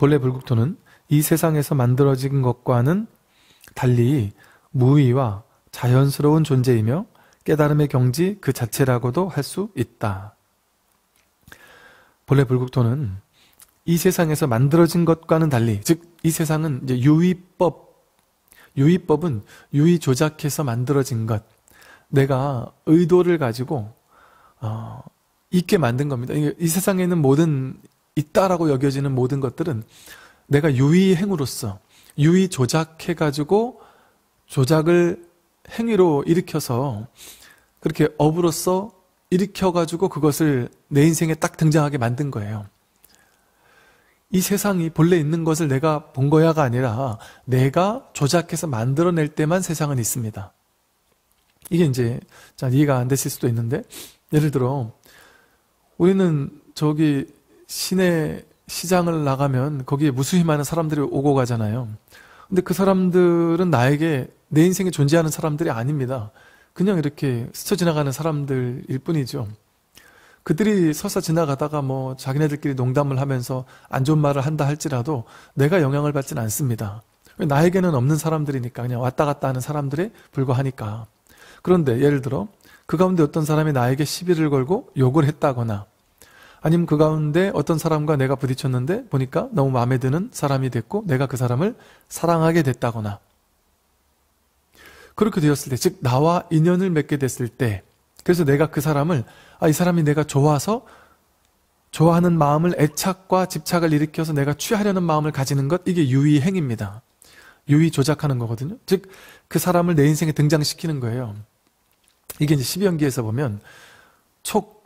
본래 불국토는 이 세상에서 만들어진 것과는 달리 무위와 자연스러운 존재이며 깨달음의 경지 그 자체라고도 할 수 있다. 본래 불국토는 이 세상에서 만들어진 것과는 달리, 즉, 이 세상은 이제 유의법, 유의법은 유의 조작해서 만들어진 것. 내가 의도를 가지고, 어, 있게 만든 겁니다. 이 세상에 있는 모든 있다라고 여겨지는 모든 것들은 내가 유의 행으로서 유의 조작해 가지고 조작을 행위로 일으켜서 그렇게 업으로서 일으켜 가지고 그것을 내 인생에 딱 등장하게 만든 거예요. 이 세상이 본래 있는 것을 내가 본 거야가 아니라 내가 조작해서 만들어낼 때만 세상은 있습니다. 이게 이제 잘 이해가 안 되실 수도 있는데 예를 들어 우리는 저기 시내 시장을 나가면 거기에 무수히 많은 사람들이 오고 가잖아요. 근데 그 사람들은 나에게 내 인생에 존재하는 사람들이 아닙니다. 그냥 이렇게 스쳐 지나가는 사람들일 뿐이죠. 그들이 서서 지나가다가 뭐 자기네들끼리 농담을 하면서 안 좋은 말을 한다 할지라도 내가 영향을 받진 않습니다. 나에게는 없는 사람들이니까 그냥 왔다 갔다 하는 사람들에 불과하니까. 그런데 예를 들어 그 가운데 어떤 사람이 나에게 시비를 걸고 욕을 했다거나 아니면 그 가운데 어떤 사람과 내가 부딪혔는데 보니까 너무 마음에 드는 사람이 됐고 내가 그 사람을 사랑하게 됐다거나 그렇게 되었을 때, 즉 나와 인연을 맺게 됐을 때, 그래서 내가 그 사람을 아 이 사람이 내가 좋아서 좋아하는 마음을 애착과 집착을 일으켜서 내가 취하려는 마음을 가지는 것 이게 유의 행입니다. 유의 조작하는 거거든요. 즉 그 사람을 내 인생에 등장시키는 거예요. 이게 이제 1 2연기에서 보면 촉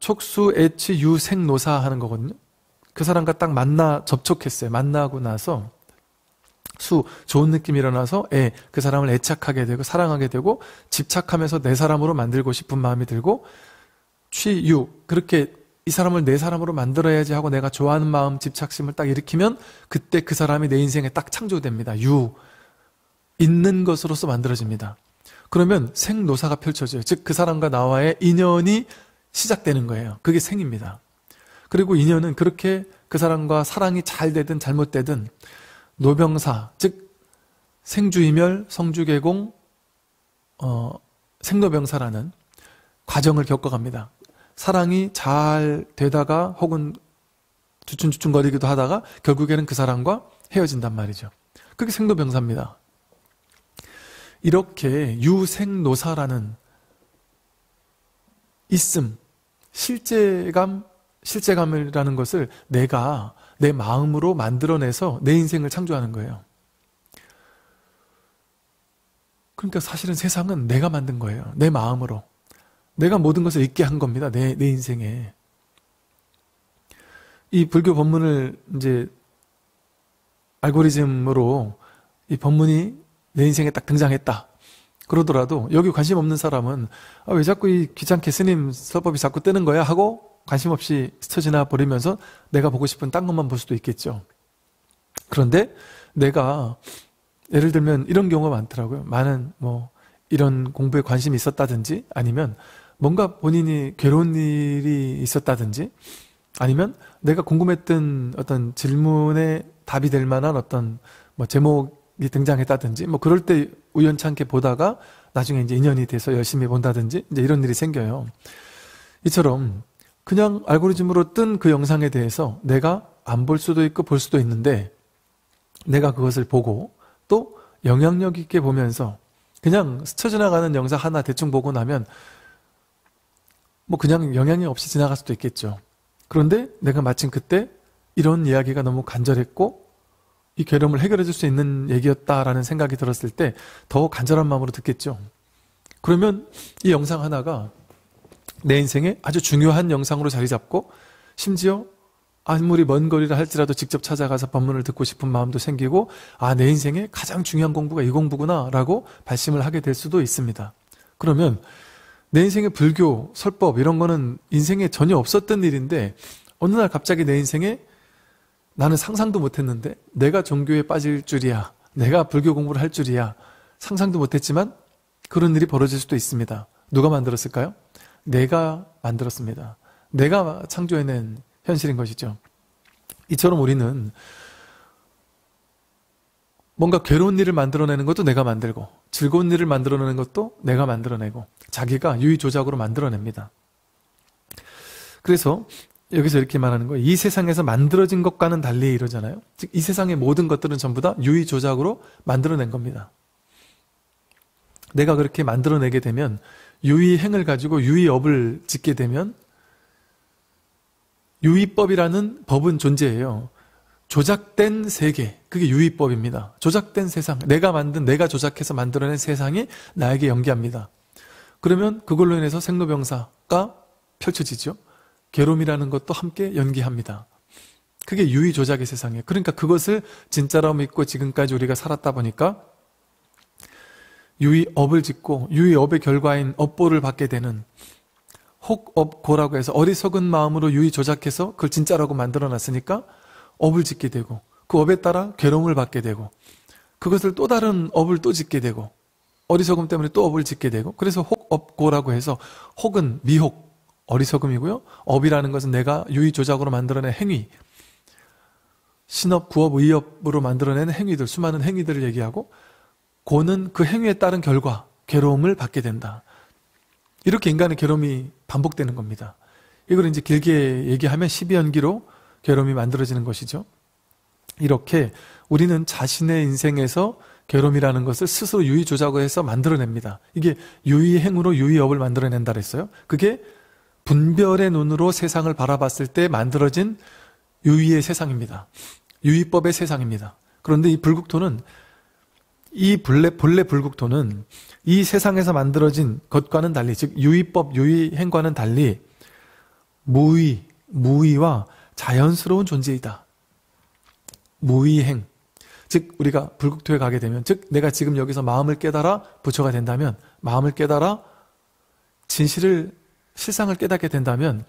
촉수 에치 유생노사 하는 거거든요. 그 사람과 딱 만나 접촉했어요. 만나고 나서 수 좋은 느낌이 일어나서 에그 예, 사람을 애착하게 되고 사랑하게 되고 집착하면서 내 사람으로 만들고 싶은 마음이 들고 취유 그렇게 이 사람을 내 사람으로 만들어야지 하고 내가 좋아하는 마음 집착심을 딱 일으키면 그때 그 사람이 내 인생에 딱 창조됩니다. 유 있는 것으로서 만들어집니다. 그러면 생노사가 펼쳐져요. 즉 그 사람과 나와의 인연이 시작되는 거예요. 그게 생입니다. 그리고 인연은 그렇게 그 사람과 사랑이 잘 되든 잘못되든 노병사, 즉 생주이멸, 성주개공, 어, 생노병사라는 과정을 겪어갑니다. 사랑이 잘 되다가 혹은 주춤주춤거리기도 하다가 결국에는 그 사람과 헤어진단 말이죠. 그게 생노병사입니다. 이렇게 유생노사라는 있음, 실제감, 실제감이라는 것을 내가 내 마음으로 만들어내서 내 인생을 창조하는 거예요. 그러니까 사실은 세상은 내가 만든 거예요. 내 마음으로. 내가 모든 것을 잊게한 겁니다. 내, 내 인생에. 이 불교 법문을 이제 알고리즘으로 이 법문이 내 인생에 딱 등장했다. 그러더라도 여기 관심 없는 사람은 아, 왜 자꾸 이 귀찮게 스님 설법이 자꾸 뜨는 거야 하고 관심 없이 스쳐 지나 버리면서 내가 보고 싶은 딴 것만 볼 수도 있겠죠. 그런데 내가 예를 들면 이런 경우가 많더라고요. 많은 뭐 이런 공부에 관심이 있었다든지 아니면 뭔가 본인이 괴로운 일이 있었다든지 아니면 내가 궁금했던 어떤 질문에 답이 될 만한 어떤 뭐 제목 등장했다든지 뭐 그럴 때 우연찮게 보다가 나중에 이제 인연이 돼서 열심히 본다든지 이제 이런 일이 생겨요. 이처럼 그냥 알고리즘으로 뜬 그 영상에 대해서 내가 안 볼 수도 있고 볼 수도 있는데 내가 그것을 보고 또 영향력 있게 보면서 그냥 스쳐 지나가는 영상 하나 대충 보고 나면 뭐 그냥 영향이 없이 지나갈 수도 있겠죠. 그런데 내가 마침 그때 이런 이야기가 너무 간절했고 이 괴로움을 해결해 줄 수 있는 얘기였다라는 생각이 들었을 때 더 간절한 마음으로 듣겠죠. 그러면 이 영상 하나가 내 인생에 아주 중요한 영상으로 자리 잡고 심지어 아무리 먼거리를 할지라도 직접 찾아가서 법문을 듣고 싶은 마음도 생기고 아 내 인생에 가장 중요한 공부가 이 공부구나라고 발심을 하게 될 수도 있습니다. 그러면 내 인생에 불교, 설법 이런 거는 인생에 전혀 없었던 일인데 어느 날 갑자기 내 인생에 나는 상상도 못했는데 내가 종교에 빠질 줄이야. 내가 불교 공부를 할 줄이야. 상상도 못했지만 그런 일이 벌어질 수도 있습니다. 누가 만들었을까요? 내가 만들었습니다. 내가 창조해낸 현실인 것이죠. 이처럼 우리는 뭔가 괴로운 일을 만들어내는 것도 내가 만들고 즐거운 일을 만들어내는 것도 내가 만들어내고 자기가 유의조작으로 만들어냅니다. 그래서 여기서 이렇게 말하는 거예요. 이 세상에서 만들어진 것과는 달리 이러잖아요. 즉, 이 세상의 모든 것들은 전부 다 유의 조작으로 만들어낸 겁니다. 내가 그렇게 만들어내게 되면, 유의 행을 가지고 유의 업을 짓게 되면, 유의법이라는 법은 존재해요. 조작된 세계, 그게 유의법입니다. 조작된 세상, 내가 만든, 내가 조작해서 만들어낸 세상이 나에게 연기합니다. 그러면 그걸로 인해서 생로병사가 펼쳐지죠. 괴로움이라는 것도 함께 연기합니다. 그게 유의 조작의 세상이에요. 그러니까 그것을 진짜로 믿고 지금까지 우리가 살았다 보니까 유의업을 짓고 유의업의 결과인 업보를 받게 되는 혹업고라고 해서 어리석은 마음으로 유의 조작해서 그걸 진짜라고 만들어 놨으니까 업을 짓게 되고 그 업에 따라 괴로움을 받게 되고 그것을 또 다른 업을 또 짓게 되고 어리석음 때문에 또 업을 짓게 되고 그래서 혹업고라고 해서 혹은 미혹 어리석음이고요. 업이라는 것은 내가 유의조작으로 만들어낸 행위, 신업, 구업, 의업으로 만들어낸 행위들, 수많은 행위들을 얘기하고, 고는 그 행위에 따른 결과, 괴로움을 받게 된다. 이렇게 인간의 괴로움이 반복되는 겁니다. 이걸 이제 길게 얘기하면 12연기로 괴로움이 만들어지는 것이죠. 이렇게 우리는 자신의 인생에서 괴로움이라는 것을 스스로 유의조작을 해서 만들어냅니다. 이게 유의행으로 유의업을 만들어낸다 그랬어요. 그게 분별의 눈으로 세상을 바라봤을 때 만들어진 유의의 세상입니다. 유의법의 세상입니다. 그런데 이 불국토는 이 본래, 본래 불국토는 이 세상에서 만들어진 것과는 달리, 즉, 유의법, 유의행과는 달리, 무의, 무의와 자연스러운 존재이다. 무의행. 즉, 우리가 불국토에 가게 되면, 즉, 내가 지금 여기서 마음을 깨달아 부처가 된다면, 마음을 깨달아 진실을 실상을 깨닫게 된다면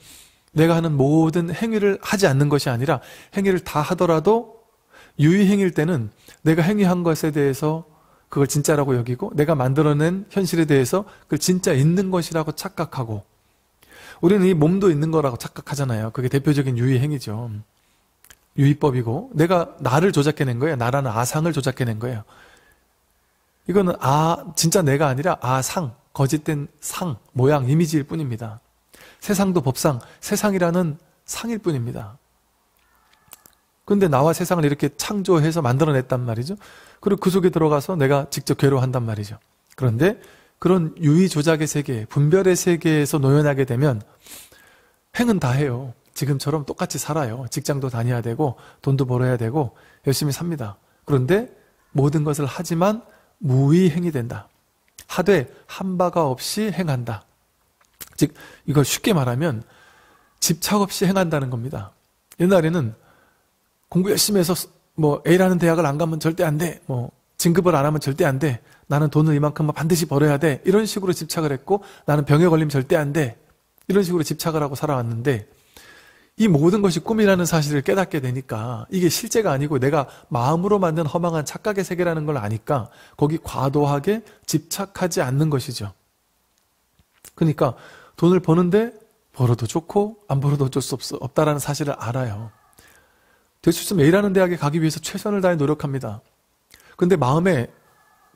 내가 하는 모든 행위를 하지 않는 것이 아니라 행위를 다 하더라도 유의행일 위 때는 내가 행위한 것에 대해서 그걸 진짜라고 여기고 내가 만들어낸 현실에 대해서 그걸 진짜 있는 것이라고 착각하고 우리는 이 몸도 있는 거라고 착각하잖아요. 그게 대표적인 유의행위죠. 유의법이고 내가 나를 조작해낸 거예요. 나라는 아상을 조작해낸 거예요. 이거는 아 진짜 내가 아니라 아상 거짓된 상, 모양, 이미지일 뿐입니다. 세상도 법상, 세상이라는 상일 뿐입니다. 근데 나와 세상을 이렇게 창조해서 만들어냈단 말이죠. 그리고 그 속에 들어가서 내가 직접 괴로워한단 말이죠. 그런데 그런 유의 조작의 세계, 분별의 세계에서 노연하게 되면 행은 다 해요. 지금처럼 똑같이 살아요. 직장도 다녀야 되고, 돈도 벌어야 되고, 열심히 삽니다. 그런데 모든 것을 하지만 무의행이 된다. 하되 한 바가 없이 행한다. 즉 이걸 쉽게 말하면 집착 없이 행한다는 겁니다. 옛날에는 공부 열심히 해서 뭐 A라는 대학을 안 가면 절대 안 돼. 뭐 진급을 안 하면 절대 안 돼. 나는 돈을 이만큼만 반드시 벌어야 돼. 이런 식으로 집착을 했고 나는 병에 걸리면 절대 안 돼. 이런 식으로 집착을 하고 살아왔는데 이 모든 것이 꿈이라는 사실을 깨닫게 되니까 이게 실제가 아니고 내가 마음으로 만든 허망한 착각의 세계라는 걸 아니까 거기 과도하게 집착하지 않는 것이죠. 그러니까 돈을 버는데 벌어도 좋고 안 벌어도 어쩔 수 없, 없다라는 사실을 알아요. 대출 있으면 A라는 대학에 가기 위해서 최선을 다해 노력합니다. 근데 마음에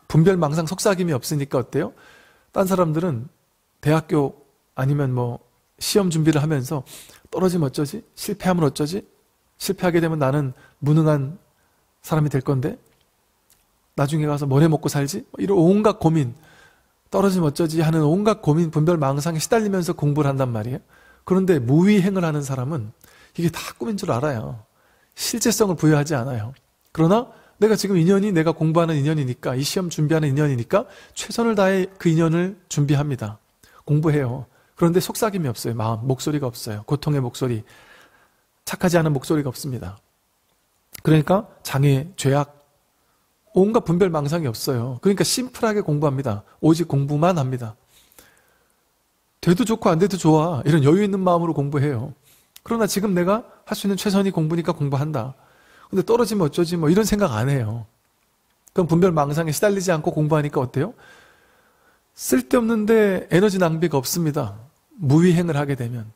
분별망상 속삭임이 없으니까 어때요? 딴 사람들은 대학교 아니면 뭐 시험 준비를 하면서 떨어지면 어쩌지? 실패하면 어쩌지? 실패하게 되면 나는 무능한 사람이 될 건데 나중에 가서 뭘 해먹고 살지? 뭐 이런 온갖 고민 떨어지면 어쩌지 하는 온갖 고민 분별 망상에 시달리면서 공부를 한단 말이에요. 그런데 무위행을 하는 사람은 이게 다 꿈인 줄 알아요. 실제성을 부여하지 않아요. 그러나 내가 지금 인연이 내가 공부하는 인연이니까 이 시험 준비하는 인연이니까 최선을 다해 그 인연을 준비합니다. 공부해요. 그런데 속삭임이 없어요. 마음, 목소리가 없어요. 고통의 목소리, 착하지 않은 목소리가 없습니다. 그러니까 장애, 죄악, 온갖 분별망상이 없어요. 그러니까 심플하게 공부합니다. 오직 공부만 합니다. 돼도 좋고 안 돼도 좋아. 이런 여유 있는 마음으로 공부해요. 그러나 지금 내가 할 수 있는 최선이 공부니까 공부한다. 근데 떨어지면 어쩌지 뭐 이런 생각 안 해요. 그럼 분별망상에 시달리지 않고 공부하니까 어때요? 쓸데없는데 에너지 낭비가 없습니다. 무위행을 하게 되면.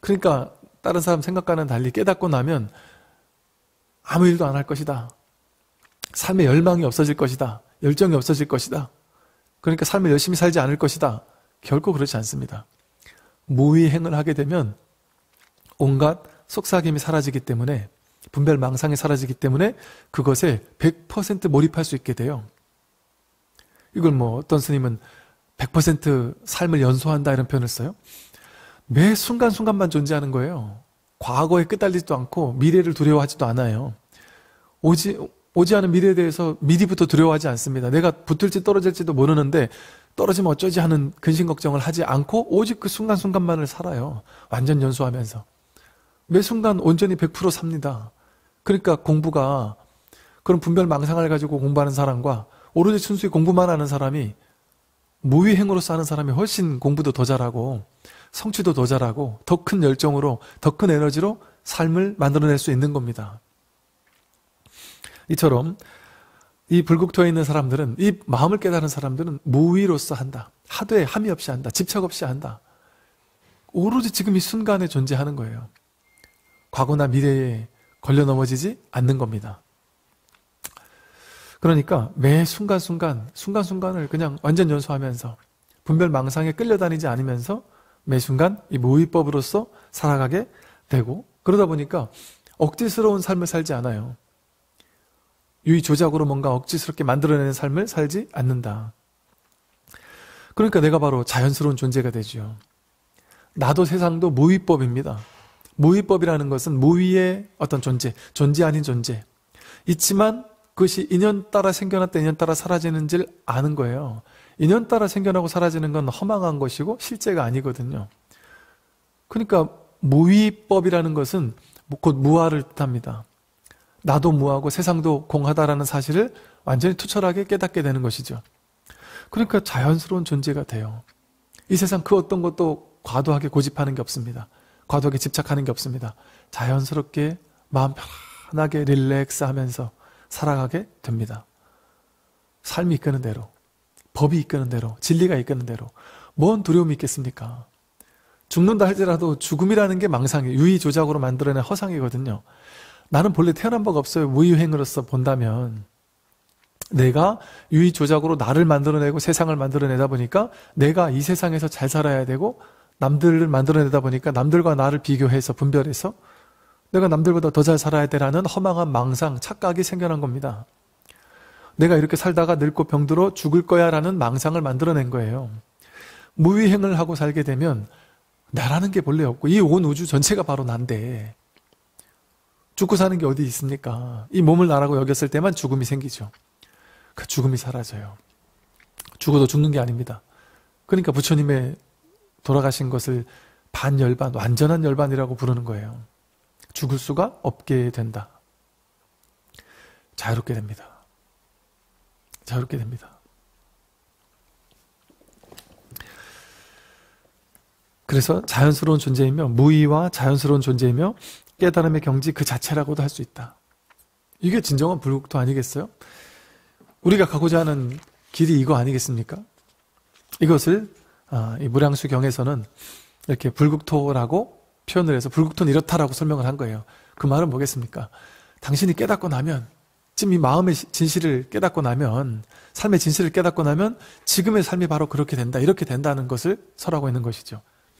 그러니까 다른 사람 생각과는 달리 깨닫고 나면 아무 일도 안 할 것이다. 삶의 열망이 없어질 것이다. 열정이 없어질 것이다. 그러니까 삶을 열심히 살지 않을 것이다. 결코 그렇지 않습니다. 무위행을 하게 되면 온갖 속삭임이 사라지기 때문에 분별 망상이 사라지기 때문에 그것에 100% 몰입할 수 있게 돼요. 이걸 뭐 어떤 스님은 100% 삶을 연소한다 이런 표현을 써요. 매 순간순간만 존재하는 거예요. 과거에 끄달리지도 않고 미래를 두려워하지도 않아요. 오지, 오지 않은 미래에 대해서 미리부터 두려워하지 않습니다. 내가 붙을지 떨어질지도 모르는데 떨어지면 어쩌지 하는 근심 걱정을 하지 않고 오직 그 순간순간만을 살아요. 완전 연소하면서. 매 순간 온전히 100% 삽니다. 그러니까 공부가 그런 분별 망상을 가지고 공부하는 사람과 오로지 순수히 공부만 하는 사람이 무위행으로 사는 사람이 훨씬 공부도 더 잘하고 성취도 더 잘하고 더 큰 열정으로 더 큰 에너지로 삶을 만들어낼 수 있는 겁니다. 이처럼 이 불국토에 있는 사람들은 이 마음을 깨달은 사람들은 무위로서 한다. 하도에 함이 없이 한다. 집착 없이 한다. 오로지 지금 이 순간에 존재하는 거예요. 과거나 미래에 걸려 넘어지지 않는 겁니다. 그러니까 매 순간순간, 순간순간을 그냥 완전 연소하면서 분별망상에 끌려다니지 않으면서 매 순간 이 모의법으로서 살아가게 되고 그러다 보니까 억지스러운 삶을 살지 않아요. 유의조작으로 뭔가 억지스럽게 만들어내는 삶을 살지 않는다. 그러니까 내가 바로 자연스러운 존재가 되지요. 나도 세상도 모의법입니다. 모의법이라는 것은 모의의 어떤 존재, 존재 아닌 존재. 있지만 그것이 인연 따라 생겨났다 인연 따라 사라지는 지를 아는 거예요. 인연 따라 생겨나고 사라지는 건 허망한 것이고 실제가 아니거든요. 그러니까 무위법이라는 것은 곧 무화를 뜻합니다. 나도 무하고 세상도 공하다라는 사실을 완전히 투철하게 깨닫게 되는 것이죠. 그러니까 자연스러운 존재가 돼요. 이 세상 그 어떤 것도 과도하게 고집하는 게 없습니다. 과도하게 집착하는 게 없습니다. 자연스럽게 마음 편하게 릴렉스 하면서 살아가게 됩니다. 삶이 이끄는 대로, 법이 이끄는 대로, 진리가 이끄는 대로, 뭔 두려움이 있겠습니까? 죽는다 할지라도 죽음이라는 게 망상이에요. 유의 조작으로 만들어낸 허상이거든요. 나는 본래 태어난 법 없어요. 무의행으로서 본다면. 내가 유의 조작으로 나를 만들어내고 세상을 만들어내다 보니까 내가 이 세상에서 잘 살아야 되고 남들을 만들어내다 보니까 남들과 나를 비교해서 분별해서 내가 남들보다 더 잘 살아야 되라는 허망한 망상, 착각이 생겨난 겁니다. 내가 이렇게 살다가 늙고 병들어 죽을 거야 라는 망상을 만들어낸 거예요. 무위행을 하고 살게 되면 나라는 게 본래 없고 이 온 우주 전체가 바로 난데 죽고 사는 게 어디 있습니까? 이 몸을 나라고 여겼을 때만 죽음이 생기죠. 그 죽음이 사라져요. 죽어도 죽는 게 아닙니다. 그러니까 부처님의 돌아가신 것을 반열반, 완전한 열반이라고 부르는 거예요. 죽을 수가 없게 된다. 자유롭게 됩니다. 자유롭게 됩니다. 그래서 자연스러운 존재이며 무의와 자연스러운 존재이며 깨달음의 경지 그 자체라고도 할 수 있다. 이게 진정한 불국토 아니겠어요? 우리가 가고자 하는 길이 이거 아니겠습니까? 이것을 아, 이 무량수경에서는 이렇게 불국토라고 표현을 해서 불국토는 이렇다라고 설명을 한 거예요. 그 말은 뭐겠습니까? 당신이 깨닫고 나면 지금 이 마음의 진실을 깨닫고 나면 삶의 진실을 깨닫고 나면 지금의 삶이 바로 그렇게 된다 이렇게 된다는 것을 설하고 있는 것이죠.